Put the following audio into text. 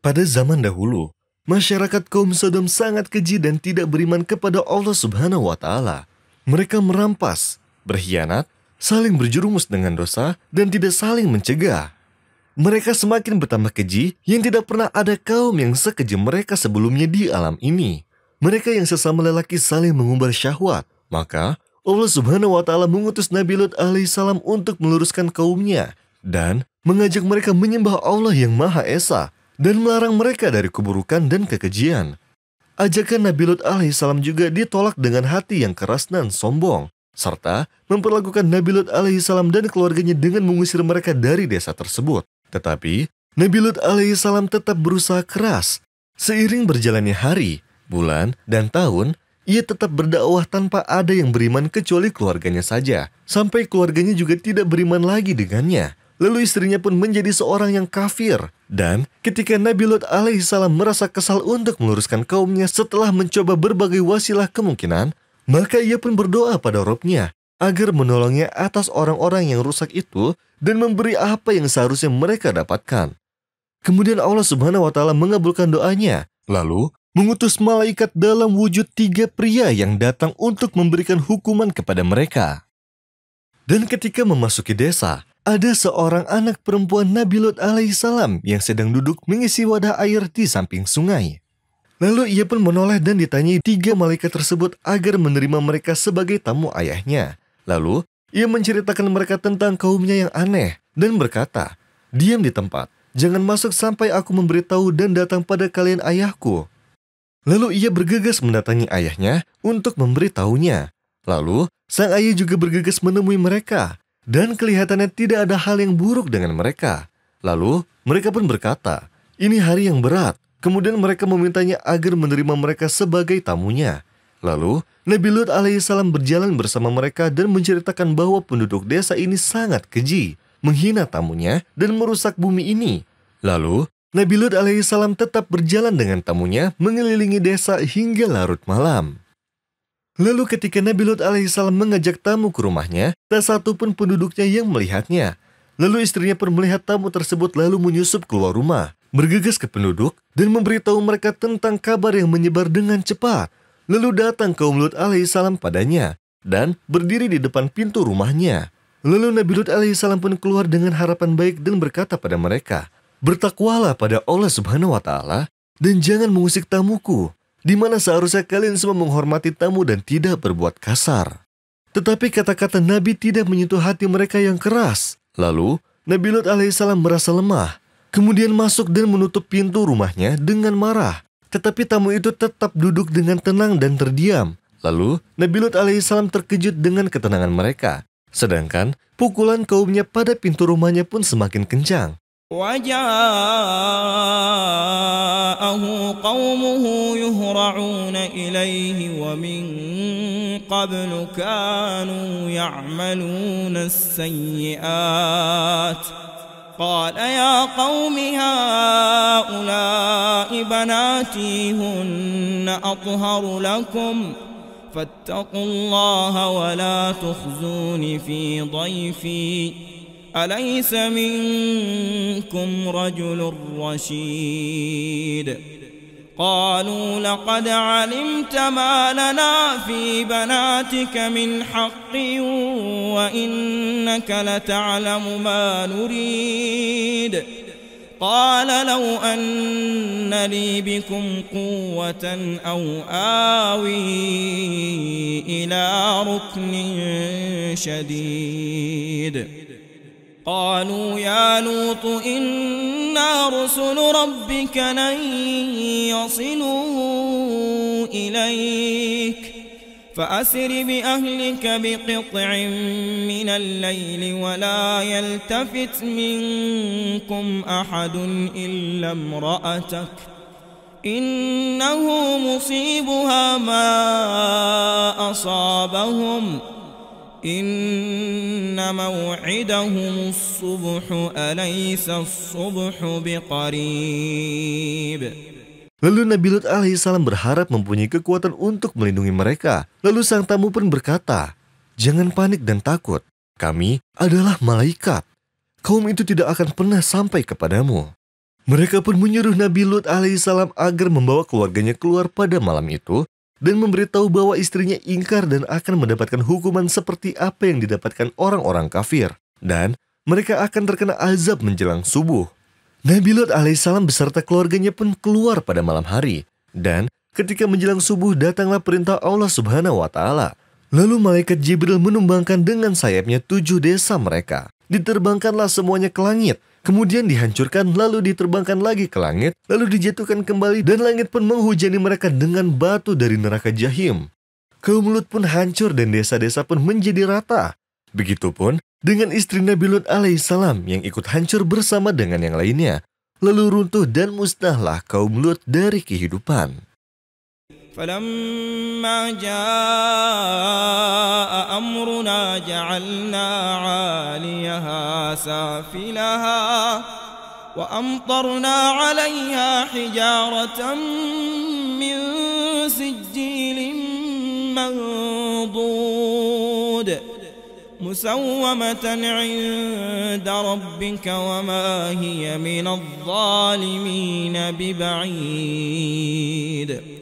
Pada zaman dahulu, masyarakat kaum Sodom sangat keji dan tidak beriman kepada Allah Subhanahu wa taala. Mereka merampas, berkhianat, saling berjerumus dengan dosa dan tidak saling mencegah. Mereka semakin bertambah keji yang tidak pernah ada kaum yang sekejam mereka sebelumnya di alam ini. Mereka yang sesama lelaki saling mengumbar syahwat. Maka Allah Subhanahu wa taala mengutus Nabi Lut alaihissalam untuk meluruskan kaumnya dan mengajak mereka menyembah Allah yang Maha Esa dan melarang mereka dari keburukan dan kekejian. Ajakan Nabi Lut alaihissalam juga ditolak dengan hati yang keras dan sombong, serta memperlakukan Nabi Lut alaihissalam dan keluarganya dengan mengusir mereka dari desa tersebut. Tetapi, Nabi Lut alaihissalam tetap berusaha keras. Seiring berjalannya hari, bulan, dan tahun, ia tetap berdakwah tanpa ada yang beriman kecuali keluarganya saja, sampai keluarganya juga tidak beriman lagi dengannya. Lalu istrinya pun menjadi seorang yang kafir. Dan ketika Nabi Lot alaihissalam merasa kesal untuk meluruskan kaumnya setelah mencoba berbagai wasilah kemungkinan, maka ia pun berdoa pada Robnya agar menolongnya atas orang-orang yang rusak itu dan memberi apa yang seharusnya mereka dapatkan. Kemudian Allah Subhanahu wa taala mengabulkan doanya, lalu mengutus malaikat dalam wujud tiga pria yang datang untuk memberikan hukuman kepada mereka. Dan ketika memasuki desa, ada seorang anak perempuan Nabi Lot alaihissalam yang sedang duduk mengisi wadah air di samping sungai. Lalu ia pun menoleh dan ditanyai tiga malaikat tersebut agar menerima mereka sebagai tamu ayahnya. Lalu, ia menceritakan mereka tentang kaumnya yang aneh dan berkata, Diam di tempat, jangan masuk sampai aku memberitahu dan datang pada kalian ayahku. Lalu ia bergegas mendatangi ayahnya untuk memberitahunya. Lalu, sang ayah juga bergegas menemui mereka dan kelihatannya tidak ada hal yang buruk dengan mereka. Lalu mereka pun berkata, "Ini hari yang berat." Kemudian mereka memintanya agar menerima mereka sebagai tamunya. Lalu Nabi Lut alaihissalam berjalan bersama mereka dan menceritakan bahwa penduduk desa ini sangat keji, menghina tamunya dan merusak bumi ini. Lalu Nabi Lut alaihissalam tetap berjalan dengan tamunya mengelilingi desa hingga larut malam. Lalu ketika Nabi Lut alaihissalam mengajak tamu ke rumahnya, tak satu pun penduduknya yang melihatnya. Lalu istrinya pun melihat tamu tersebut lalu menyusup keluar rumah, bergegas ke penduduk, dan memberitahu mereka tentang kabar yang menyebar dengan cepat. Lalu datang kaum Lut alaihissalam padanya, dan berdiri di depan pintu rumahnya. Lalu Nabi Lut alaihissalam pun keluar dengan harapan baik dan berkata pada mereka, Bertakwalah pada Allah subhanahu wa ta'ala, dan jangan mengusik tamuku, di mana seharusnya kalian semua menghormati tamu dan tidak berbuat kasar. Tetapi kata-kata Nabi tidak menyentuh hati mereka yang keras. Lalu, Nabi Lut alaihissalam merasa lemah, kemudian masuk dan menutup pintu rumahnya dengan marah. Tetapi tamu itu tetap duduk dengan tenang dan terdiam. Lalu, Nabi Lut alaihissalam terkejut dengan ketenangan mereka. Sedangkan, pukulan kaumnya pada pintu rumahnya pun semakin kencang. وجاءه قومه يهرعون إليه ومن قبل كانوا يعملون السيئات قال يا قوم هؤلاء بناتي هن أطهر لكم فاتقوا الله ولا تخزون في ضيفي أليس منكم رجل رشيد قالوا لقد علمت ما لنا في بناتك من حق وإنك لتعلم ما نريد قال لو أن لي بكم قوة أو آوي إلى ركن شديد قالوا يا لوط إنا رسل ربك لن يصلوا إليك فأسر بأهلك بقطع من الليل ولا يلتفت منكم أحد إلا امرأتك إنه مصيبها ما أصابهم ۖ إن موعدهم الصبح أليس الصبح بقريب Lalu Nabi Lut alaihissalam berharap mempunyai kekuatan untuk melindungi mereka. Lalu sang tamu pun berkata, Jangan panik dan takut, kami adalah malaikat. Kaum itu tidak akan pernah sampai kepadamu. Mereka pun menyuruh Nabi Lut alaihissalam agar membawa keluarganya keluar pada malam itu dan memberitahu bahwa istrinya ingkar dan akan mendapatkan hukuman seperti apa yang didapatkan orang-orang kafir. Dan mereka akan terkena azab menjelang subuh. Nabi Lot alaihissalam beserta keluarganya pun keluar pada malam hari. Dan ketika menjelang subuh datanglah perintah Allah subhanahu wa ta'ala. Lalu malaikat Jibril menumbangkan dengan sayapnya tujuh desa mereka. Diterbangkanlah semuanya ke langit kemudian dihancurkan, lalu diterbangkan lagi ke langit, lalu dijatuhkan kembali, dan langit pun menghujani mereka dengan batu dari neraka jahim. Kaum Lut pun hancur dan desa-desa pun menjadi rata. Begitupun dengan istri Nabi Lut alaihissalam yang ikut hancur bersama dengan yang lainnya. Lalu runtuh dan musnahlah kaum Lut dari kehidupan. وجعلنا عاليها سافلها وأمطرنا عليها حجارة من سجيل منضود مسومة عند ربك وما هي من الظالمين ببعيد